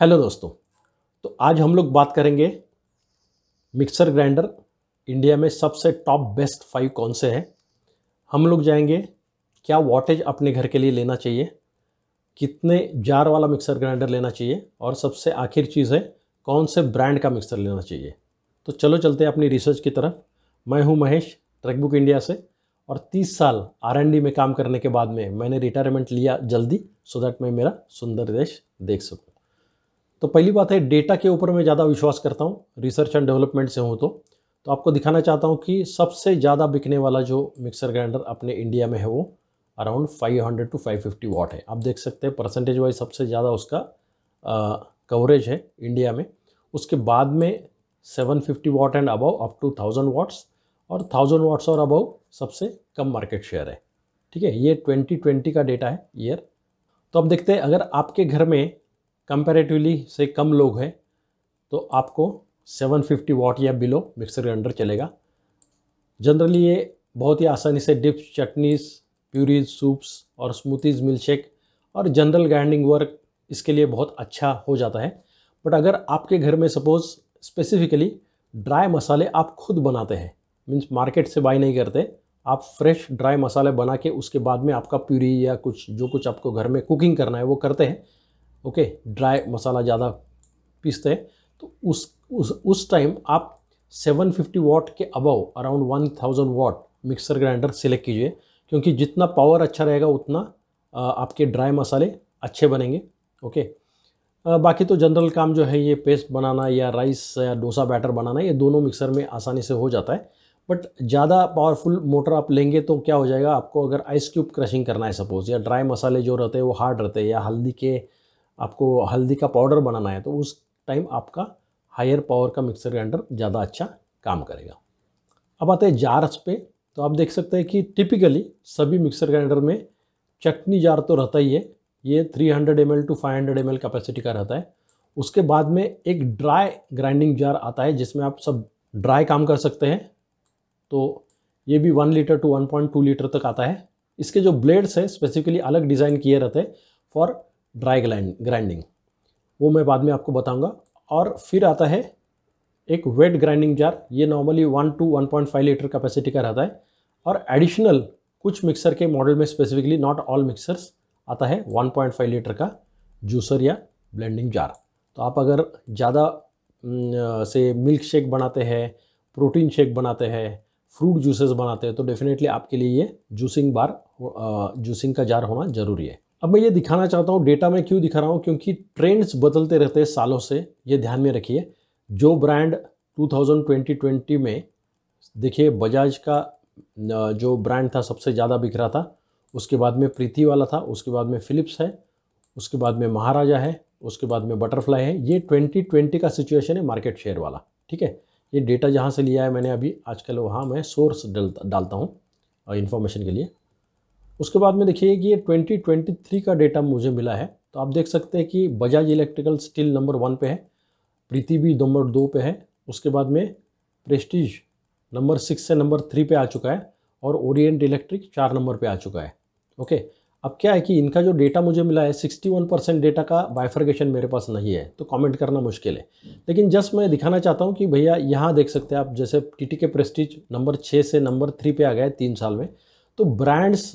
Hello दोस्तों तो आज हम लोग बात करेंगे मिक्सर ग्राइंडर इंडिया में सबसे टॉप बेस्ट फाइव कौन से हैं हम लोग जाएंगे क्या वॉटेज अपने घर के लिए लेना चाहिए कितने जार वाला मिक्सर ग्राइंडर लेना चाहिए और सबसे आखिर चीज़ है कौन से ब्रांड का मिक्सर लेना चाहिए तो चलो चलते हैं अपनी रिसर्च की तरफ मैं हूँ महेश ट्रैकबुक इंडिया से और 30 साल आर में काम करने के बाद में मैंने रिटायरमेंट लिया जल्दी सो दैट मैं मेरा सुंदर देश देख सकूँ तो पहली बात है डेटा के ऊपर मैं ज़्यादा विश्वास करता हूँ रिसर्च एंड डेवलपमेंट से हूँ तो तो आपको दिखाना चाहता हूँ कि सबसे ज़्यादा बिकने वाला जो मिक्सर ग्राइंडर अपने इंडिया में है वो अराउंड 500 टू 550 वाट है आप देख सकते हैं परसेंटेज वाइज सबसे ज़्यादा उसका कवरेज है इंडिया में उसके बाद में 750 watt and above up to thousand watts और थाउजेंड वाट्स और अबव सबसे कम मार्केट शेयर है ठीक है ये 2020 का डेटा है ईयर तो अब देखते हैं अगर आपके घर में कंपेरेटिवली से कम लोग हैं तो आपको 750 वॉट या बिलो मिक्सर ग्राइंडर चलेगा जनरली ये बहुत ही आसानी से डिप्स चटनीज प्यूरीज सूप्स और स्मूथीज मिल्कशेक और जनरल ग्राइंडिंग वर्क इसके लिए बहुत अच्छा हो जाता है बट अगर आपके घर में सपोज स्पेसिफिकली ड्राई मसाले आप खुद बनाते हैं मीन्स मार्केट से बाई नहीं करते आप फ्रेश ड्राई मसाले बना के उसके बाद में आपका प्यूरी या कुछ जो कुछ आपको घर में कुकिंग करना है वो करते हैं ओके ड्राई मसाला ज़्यादा पीसते हैं तो उस उस उस टाइम आप 750 वॉट के above around 1000 watt mixer grinder select कीजिए क्योंकि जितना पावर अच्छा रहेगा उतना आपके ड्राई मसाले अच्छे बनेंगे ओके बाकी तो जनरल काम जो है ये पेस्ट बनाना या राइस या डोसा बैटर बनाना ये दोनों मिक्सर में आसानी से हो जाता है बट ज़्यादा पावरफुल मोटर आप लेंगे तो क्या हो जाएगा आपको अगर आइस क्यूब क्रशिंग करना है सपोज़ या ड्राई मसाले जो रहते हैं वो हार्ड रहते हैं या हल्दी के आपको हल्दी का पाउडर बनाना है तो उस टाइम आपका हायर पावर का मिक्सर ग्राइंडर ज़्यादा अच्छा काम करेगा अब आते हैं जार्स पे तो आप देख सकते हैं कि टिपिकली सभी मिक्सर ग्राइंडर में चटनी जार तो रहता ही है ये 300 hundred M to 500 hundred M capacity का रहता है उसके बाद में एक ड्राई ग्राइंडिंग जार आता है जिसमें आप सब ड्राई काम कर सकते हैं तो ये भी one litre to one point two litre तक आता है इसके जो ब्लेड्स हैं स्पेसिफिकली अलग डिज़ाइन किए रहते हैं फॉर ड्राई ग्राइंड ग्राइंडिंग वो मैं बाद में आपको बताऊंगा और फिर आता है एक वेट ग्राइंडिंग जार ये normally one to one point five litre capacity का रहता है और एडिशनल कुछ मिक्सर के मॉडल में स्पेसिफिकली नॉट ऑल मिक्सर्स आता है वन पॉइंट फाइव लीटर का जूसर या ब्लेंडिंग जार तो आप अगर ज़्यादा से मिल्क शेक बनाते हैं प्रोटीन शेक बनाते हैं फ्रूट जूसेस बनाते हैं तो डेफिनेटली आपके लिए ये जूसिंग बार जूसिंग का जार होना ज़रूरी है अब मैं ये दिखाना चाहता हूँ डेटा में क्यों दिखा रहा हूँ क्योंकि ट्रेंड्स बदलते रहते हैं सालों से ये ध्यान में रखिए जो ब्रांड 2020-2020 में देखिए बजाज का जो ब्रांड था सबसे ज़्यादा बिक रहा था उसके बाद में प्रीति वाला था उसके बाद में फिलिप्स है उसके बाद में महाराजा है उसके बाद में बटरफ्लाई है ये 2020 का सिचुएशन है मार्केट शेयर वाला ठीक है ये डेटा जहाँ से लिया है मैंने अभी आजकल वहाँ मैं सोर्स डालता हूँ इन्फॉर्मेशन के लिए उसके बाद में देखिए कि ये 2023 का डेटा मुझे मिला है तो आप देख सकते हैं कि Bajaj electrical steel number one पे है प्रीति भी नंबर दो पे है उसके बाद में प्रेस्टीज नंबर सिक्स से नंबर थ्री पे आ चुका है और ओरिएंट इलेक्ट्रिक चार नंबर पे आ चुका है ओके अब क्या है कि इनका जो डेटा मुझे मिला है वन परसेंट डेटा का बाइफर्गेशन मेरे पास नहीं है तो कमेंट करना मुश्किल है लेकिन जस्ट मैं दिखाना चाहता हूँ कि भैया यहाँ देख सकते हैं आप जैसे टी के प्रेस्टीज नंबर छः से नंबर थ्री पे आ गए तीन साल में तो ब्रांड्स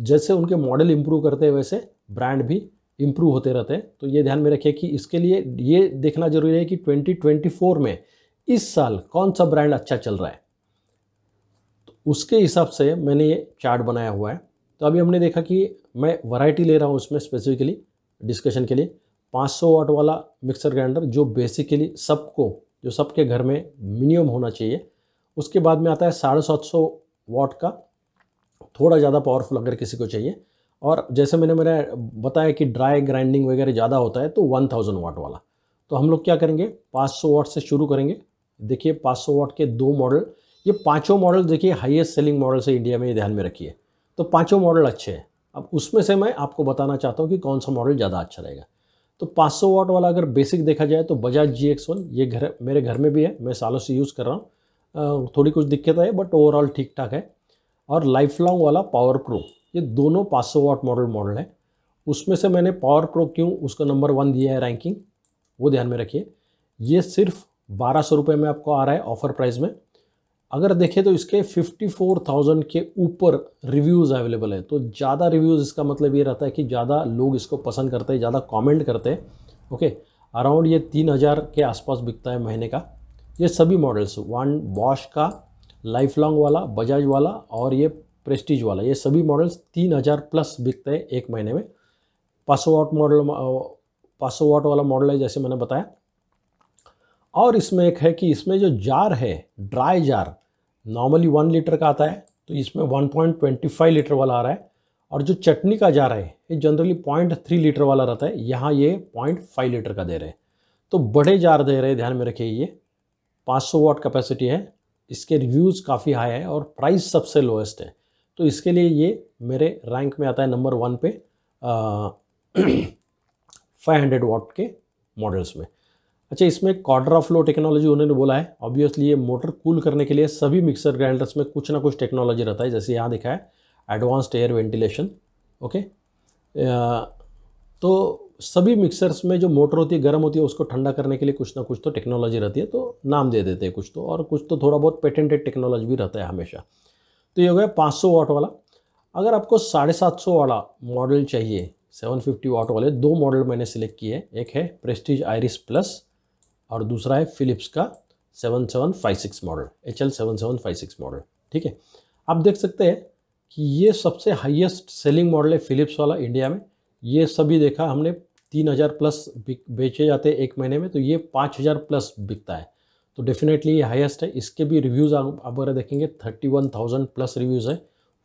जैसे उनके मॉडल इम्प्रूव करते हैं वैसे ब्रांड भी इम्प्रूव होते रहते हैं तो ये ध्यान में रखिए कि इसके लिए ये देखना जरूरी है कि 2024 में इस साल कौन सा ब्रांड अच्छा चल रहा है तो उसके हिसाब से मैंने ये चार्ट बनाया हुआ है तो अभी हमने देखा कि मैं वैरायटी ले रहा हूँ उसमें स्पेसिफिकली डिस्कशन के लिए 500 वाट वाला मिक्सर ग्राइंडर जो बेसिकली सबको जो सबके घर में मिनिमम होना चाहिए उसके बाद में आता है साढ़े सात सौ वाट का थोड़ा ज़्यादा पावरफुल अगर किसी को चाहिए और जैसे मैंने मैंने बताया कि ड्राई ग्राइंडिंग वगैरह ज़्यादा होता है तो 1000 वाट वाला तो हम लोग क्या करेंगे 500 वाट से शुरू करेंगे देखिए 500 वाट के दो मॉडल ये पांचों मॉडल देखिए हाईएस्ट सेलिंग मॉडल से इंडिया में ये ध्यान में रखिए तो पाँचों मॉडल अच्छे हैं अब उसमें से मैं आपको बताना चाहता हूँ कि कौन सा मॉडल ज़्यादा अच्छा रहेगा तो सौ वाट वाला अगर बेसिक देखा जाए तो बजाज जी एक्स वन ये घर मेरे घर में भी है मैं सालों से यूज़ कर रहा हूँ थोड़ी कुछ दिक्कत है बट ओवरऑल ठीक ठाक है और लाइफ लॉन्ग वाला पावर क्रो ये दोनों पाँच सौ वाट मॉडल मॉडल हैं उसमें से मैंने पावर क्रो क्यों उसका नंबर वन दिया है रैंकिंग वो ध्यान में रखिए ये सिर्फ बारह सौ रुपये में आपको आ रहा है ऑफर प्राइस में अगर देखें तो इसके फिफ्टी फोर थाउजेंड के ऊपर रिव्यूज़ अवेलेबल है तो ज़्यादा रिव्यूज़ इसका मतलब ये रहता है कि ज़्यादा लोग इसको पसंद करते हैं ज़्यादा कॉमेंट करते हैं ओके अराउंड ये तीन हज़ार के आसपास बिकता है महीने का ये सभी मॉडल्स वन बॉश का लाइफ लॉन्ग वाला बजाज वाला और ये प्रेस्टीज वाला ये सभी मॉडल्स तीन हज़ार प्लस बिकते हैं एक महीने में पाँच सौ वाट मॉडल पाँच सौ वाट वाला मॉडल है जैसे मैंने बताया और इसमें एक है कि इसमें जो जार है dry jar normally one litre का आता है तो इसमें one point twenty five litre वाला आ रहा है और जो चटनी का जार है ये जनरली पॉइंट थ्री लीटर वाला रहता है यहाँ ये पॉइंट फाइव लीटर का दे रहे हैं तो बड़े जार दे रहे हैं ध्यान में रखिए ये पाँच सौ वाट कैपेसिटी है इसके रिव्यूज़ काफ़ी हाई है और प्राइस सबसे लोएस्ट है तो इसके लिए ये मेरे रैंक में आता है नंबर वन पे फाइव हंड्रेड वाट के मॉडल्स में अच्छा इसमें ऑफ फ्लो टेक्नोलॉजी उन्होंने बोला है ऑब्वियसली ये मोटर कूल करने के लिए सभी मिक्सर ग्राइंडर्स में कुछ ना कुछ टेक्नोलॉजी रहता है जैसे यहाँ दिखा है एडवांस्ड एयर वेंटिलेशन ओके तो सभी मिक्सर्स में जो मोटर होती है गर्म होती है उसको ठंडा करने के लिए कुछ ना कुछ तो टेक्नोलॉजी रहती है तो नाम दे देते हैं कुछ तो और कुछ तो थोड़ा बहुत पेटेंटेड टेक्नोलॉजी भी रहता है हमेशा तो ये हो गया पाँच सौ वाट वाला अगर आपको साढ़े सात सौ वाला मॉडल चाहिए सेवन फिफ्टी वाट वाले दो मॉडल मैंने सिलेक्ट किए एक है प्रेस्टीज आयरिस प्लस और दूसरा है फिलिप्स का seven seven five six model H L seven seven five six model ठीक है आप देख सकते हैं कि ये सबसे हाईएस्ट सेलिंग मॉडल है फिलिप्स वाला इंडिया में ये सभी देखा हमने तीन हज़ार प्लस बेचे जाते हैं एक महीने में तो ये पाँच हज़ार प्लस बिकता है तो डेफिनेटली ये हाईएस्ट है इसके भी रिव्यूज़ आप अगर देखेंगे thirty one thousand plus reviews है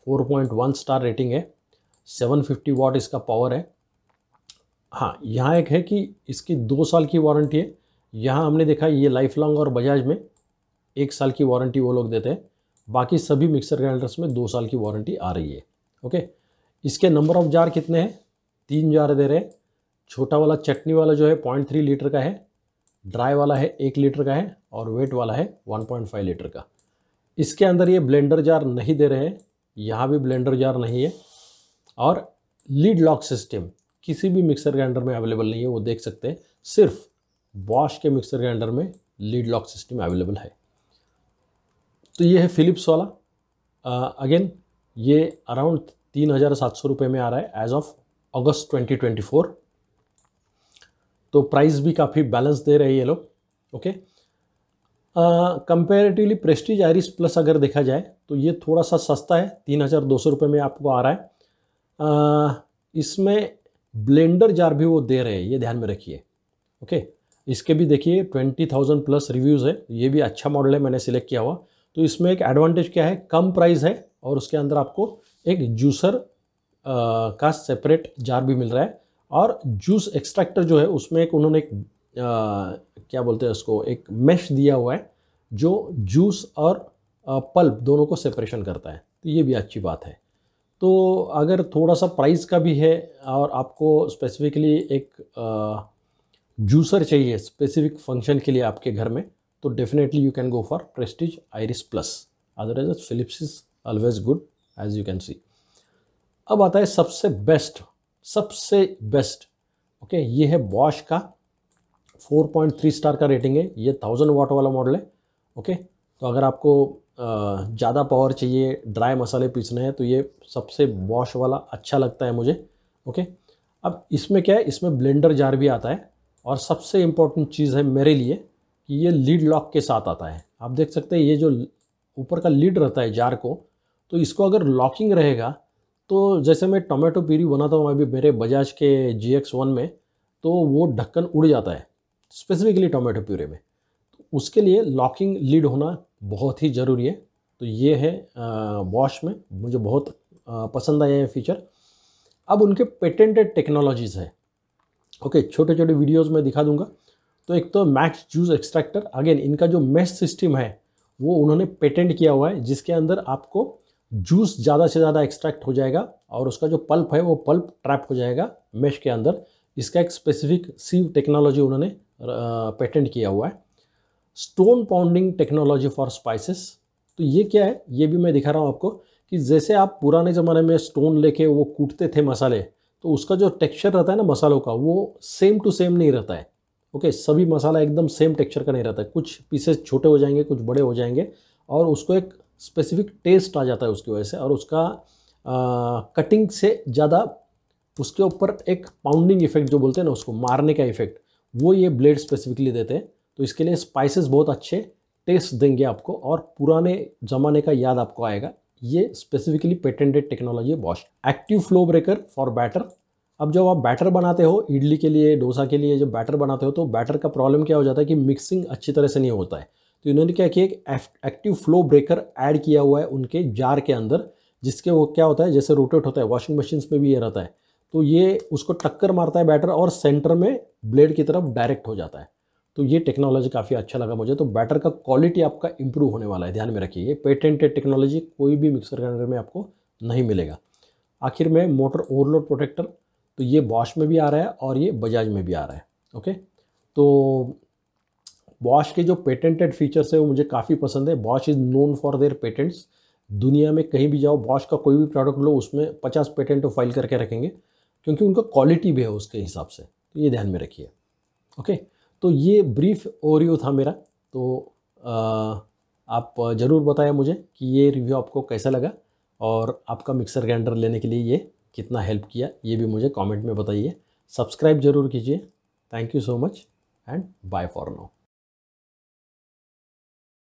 four point one star rating है सेवन फिफ्टी वाट इसका पावर है हाँ यहाँ एक है कि इसकी दो साल की वारंटी है यहाँ हमने देखा ये लाइफ लॉन्ग और बजाज में एक साल की वारंटी वो लोग देते हैं बाकी सभी मिक्सर ग्राइंडर्स में दो साल की वारंटी आ रही है ओके इसके नंबर ऑफ जार कितने हैं तीन जार दे रहे हैं छोटा वाला चटनी वाला जो है पॉइंट थ्री लीटर का है ड्राई वाला है एक लीटर का है और वेट वाला है वन पॉइंट फाइव लीटर का इसके अंदर ये ब्लेंडर जार नहीं दे रहे हैं यहाँ भी ब्लेंडर जार नहीं है और लीड लॉक सिस्टम किसी भी मिक्सर ग्राइंडर में अवेलेबल नहीं है वो देख सकते हैं सिर्फ बॉश के मिक्सर ग्राइंडर में लीड लॉक सिस्टम अवेलेबल है तो ये है फिलिप्स वाला अगेन ये अराउंड तीन हज़ार सात सौ रुपये में आ रहा है as of August twenty twenty four तो प्राइस भी काफ़ी बैलेंस दे रहे हैं ये लोग okay comparatively Prestige Iris plus अगर देखा जाए तो ये थोड़ा सा सस्ता है तीन हज़ार दो सौ रुपये में आपको आ रहा है uh, इसमें ब्लेंडर जार भी वो दे रहे हैं ये ध्यान में रखिए ओके okay? इसके भी देखिए ट्वेंटी थाउजेंड प्लस रिव्यूज़ है ये भी अच्छा मॉडल है मैंने सिलेक्ट किया हुआ तो इसमें एक एडवांटेज क्या है कम प्राइस है और उसके अंदर आपको एक जूसर आ, का सेपरेट जार भी मिल रहा है और जूस एक्सट्रैक्टर जो है उसमें एक उन्होंने एक आ, क्या बोलते हैं उसको एक मैश दिया हुआ है जो जूस और पल्प दोनों को सेपरेशन करता है तो ये भी अच्छी बात है तो अगर थोड़ा सा प्राइस का भी है और आपको स्पेसिफिकली एक आ, जूसर चाहिए स्पेसिफिक फंक्शन के लिए आपके घर में तो definitely you can go for Prestige Iris plus otherwise Philips is always good as you can see अब आता है सबसे बेस्ट सबसे बेस्ट ओके ये है बॉश का 4.3 स्टार का रेटिंग है ये थाउजेंड वाट वाला मॉडल है ओके तो अगर आपको ज़्यादा पावर चाहिए ड्राई मसाले पीसने हैं तो ये सबसे बॉश वाला अच्छा लगता है मुझे ओके अब इसमें क्या है इसमें ब्लेंडर जार भी आता है और सबसे इम्पोर्टेंट चीज़ है मेरे लिए कि ये लीड लॉक के साथ आता है आप देख सकते हैं ये जो ऊपर का लीड रहता है जार को तो इसको अगर लॉकिंग रहेगा तो जैसे मैं टोमेटो प्यूरी बनाता हूँ अभी मेरे बजाज के जी एक्स वन में तो वो ढक्कन उड़ जाता है स्पेसिफिकली टोमेटो प्यूरे में तो उसके लिए लॉकिंग लीड होना बहुत ही ज़रूरी है तो ये है वॉश में मुझे बहुत आ, पसंद आया ये फीचर अब उनके पेटेंटेड टेक्नोलॉजीज़ है ओके छोटे छोटे वीडियोज़ में दिखा दूंगा तो एक तो मैक्स जूस एक्सट्रैक्टर अगेन इनका जो मेस सिस्टम है वो उन्होंने पेटेंट किया हुआ है जिसके अंदर आपको जूस ज़्यादा से ज़्यादा एक्सट्रैक्ट हो जाएगा और उसका जो पल्प है वो पल्प ट्रैप हो जाएगा मेश के अंदर इसका एक स्पेसिफिक सी टेक्नोलॉजी उन्होंने पेटेंट किया हुआ है stone pounding technology for spices तो ये क्या है ये भी मैं दिखा रहा हूँ आपको कि जैसे आप पुराने ज़माने में स्टोन लेके वो कूटते थे मसाले तो उसका जो टेक्सचर रहता है ना मसालों का वो सेम टू सेम नहीं रहता है ओके सभी मसाला एकदम सेम टेक्सचर का नहीं रहता है कुछ पीसेस छोटे हो जाएंगे कुछ बड़े हो जाएंगे और उसको एक स्पेसिफिक टेस्ट आ जाता है उसकी वजह से और उसका आ, कटिंग से ज़्यादा उसके ऊपर एक पाउंडिंग इफेक्ट जो बोलते हैं ना उसको मारने का इफेक्ट वो ये ब्लेड स्पेसिफिकली देते हैं तो इसके लिए स्पाइसेस बहुत अच्छे टेस्ट देंगे आपको और पुराने ज़माने का याद आपको आएगा ये स्पेसिफिकली पेटेंटेड टेक्नोलॉजी है Bosch active flow breaker for batter अब जब आप बैटर बनाते हो इडली के लिए डोसा के लिए जब बैटर बनाते हो तो बैटर का प्रॉब्लम क्या हो जाता है कि मिक्सिंग अच्छी तरह से नहीं होता है तो इन्होंने क्या किया एक एक्टिव फ्लो ब्रेकर ऐड किया हुआ है उनके जार के अंदर जिसके वो क्या होता है जैसे रोटेट होता है वॉशिंग मशीन में भी ये रहता है तो ये उसको टक्कर मारता है बैटर और सेंटर में ब्लेड की तरफ डायरेक्ट हो जाता है तो ये टेक्नोलॉजी काफ़ी अच्छा लगा मुझे तो बैटर का क्वालिटी आपका इंप्रूव होने वाला है ध्यान में रखिए ये पेटेंटेड टेक्नोलॉजी कोई भी मिक्सर ग्राइंडर में आपको नहीं मिलेगा आखिर में मोटर ओवरलोड प्रोटेक्टर तो ये बॉश में भी आ रहा है और ये बजाज में भी आ रहा है ओके तो बॉश के जो पेटेंटेड फीचर्स है वो मुझे काफ़ी पसंद है Bosch is known for their patents दुनिया में कहीं भी जाओ बॉश का कोई भी प्रोडक्ट लो उसमें पचास पेटेंट फाइल तो करके रखेंगे क्योंकि उनका क्वालिटी भी है उसके हिसाब से तो ये ध्यान में रखिए ओके तो ये ब्रीफ ओरियो था मेरा तो आ, आप ज़रूर बताएं मुझे कि ये रिव्यू आपको कैसा लगा और आपका मिक्सर ग्राइंडर लेने के लिए ये कितना हेल्प किया ये भी मुझे कमेंट में बताइए सब्सक्राइब ज़रूर कीजिए thank you so much and bye for now